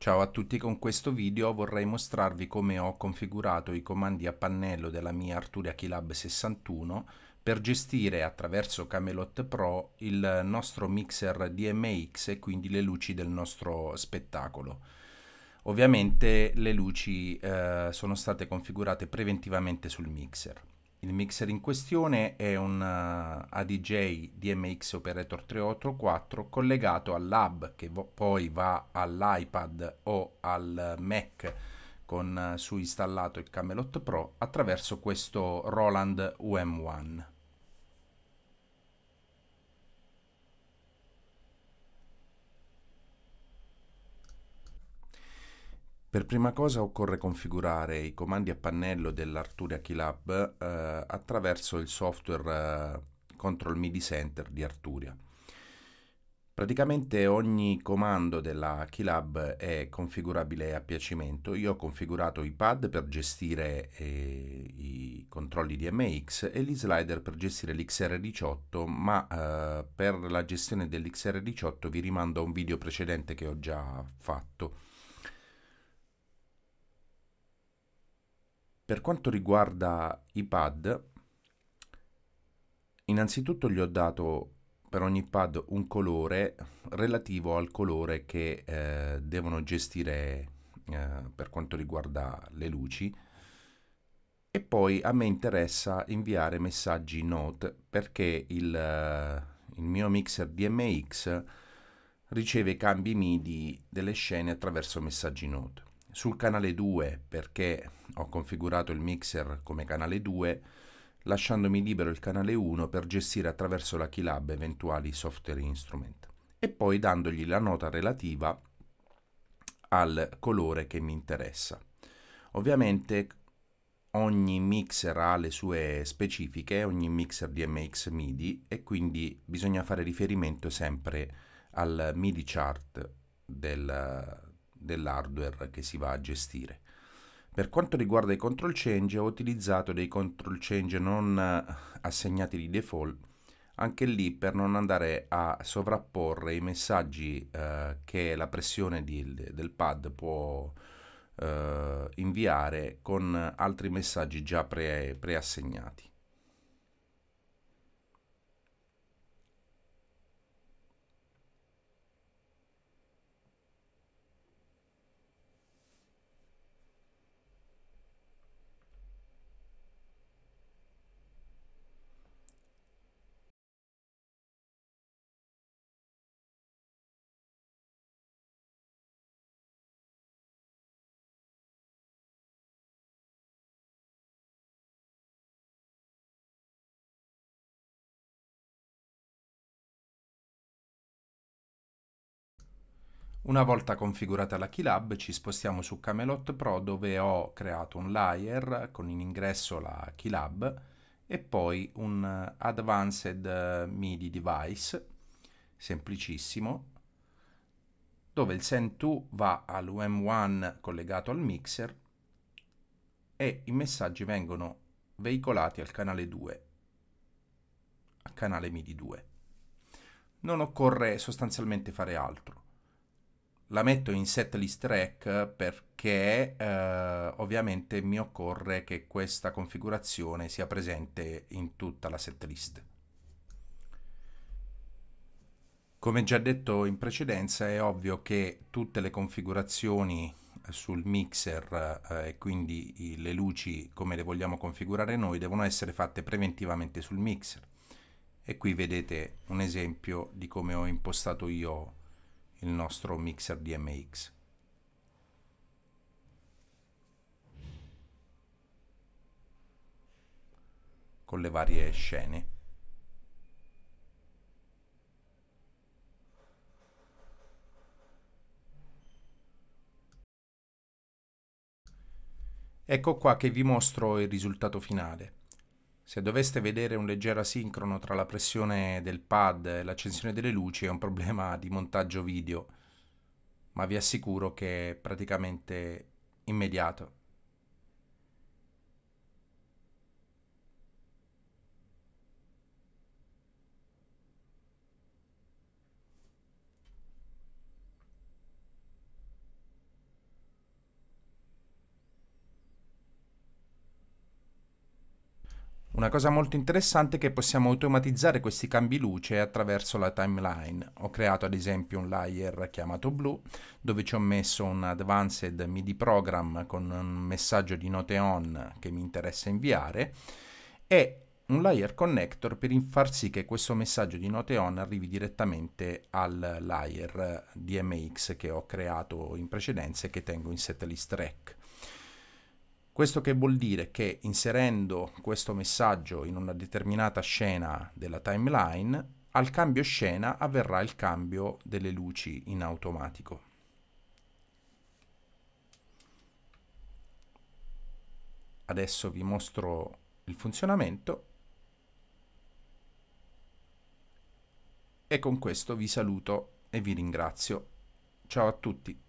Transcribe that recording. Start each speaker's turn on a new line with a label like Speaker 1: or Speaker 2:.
Speaker 1: Ciao a tutti, con questo video vorrei mostrarvi come ho configurato i comandi a pannello della mia Arturia Keylab 61 per gestire attraverso Camelot Pro il nostro mixer DMX e quindi le luci del nostro spettacolo. Ovviamente le luci eh, sono state configurate preventivamente sul mixer. Il mixer in questione è un eh, ADJ DMX Operator 384 collegato all'hub che poi va all'iPad o al Mac con eh, su installato il Camelot Pro attraverso questo Roland UM1. Per prima cosa occorre configurare i comandi a pannello dell'Arturia Keylab eh, attraverso il software eh, Control MIDI Center di Arturia. Praticamente ogni comando della Keylab è configurabile a piacimento. Io ho configurato i pad per gestire eh, i controlli di MX e gli slider per gestire l'XR18, ma eh, per la gestione dell'XR18 vi rimando a un video precedente che ho già fatto. Per quanto riguarda i pad, innanzitutto gli ho dato per ogni pad un colore relativo al colore che eh, devono gestire eh, per quanto riguarda le luci e poi a me interessa inviare messaggi note perché il, eh, il mio mixer DMX riceve cambi MIDI delle scene attraverso messaggi note. Sul canale 2, perché ho configurato il mixer come canale 2, lasciandomi libero il canale 1 per gestire attraverso la Keylab eventuali software instrument e poi dandogli la nota relativa al colore che mi interessa. Ovviamente ogni mixer ha le sue specifiche, ogni mixer DMX MIDI e quindi bisogna fare riferimento sempre al MIDI chart del, dell'hardware che si va a gestire. Per quanto riguarda i control change ho utilizzato dei control change non eh, assegnati di default anche lì per non andare a sovrapporre i messaggi eh, che la pressione di, del pad può eh, inviare con altri messaggi già pre, preassegnati. Una volta configurata la Keylab ci spostiamo su Camelot Pro dove ho creato un layer con in ingresso la Keylab e poi un Advanced MIDI Device, semplicissimo, dove il Send2 va all'UM1 collegato al mixer e i messaggi vengono veicolati al canale 2, al canale MIDI 2. Non occorre sostanzialmente fare altro la metto in setlist track perché eh, ovviamente mi occorre che questa configurazione sia presente in tutta la setlist. Come già detto in precedenza è ovvio che tutte le configurazioni eh, sul mixer eh, e quindi le luci come le vogliamo configurare noi devono essere fatte preventivamente sul mixer e qui vedete un esempio di come ho impostato io il nostro mixer DMX. Con le varie scene. Ecco qua che vi mostro il risultato finale. Se doveste vedere un leggero asincrono tra la pressione del pad e l'accensione delle luci è un problema di montaggio video, ma vi assicuro che è praticamente immediato. Una cosa molto interessante è che possiamo automatizzare questi cambi luce attraverso la timeline. Ho creato ad esempio un layer chiamato blu dove ci ho messo un advanced MIDI program con un messaggio di note on che mi interessa inviare e un layer connector per far sì che questo messaggio di note on arrivi direttamente al layer DMX che ho creato in precedenza e che tengo in setlist rack. Questo che vuol dire che inserendo questo messaggio in una determinata scena della timeline, al cambio scena avverrà il cambio delle luci in automatico. Adesso vi mostro il funzionamento e con questo vi saluto e vi ringrazio. Ciao a tutti!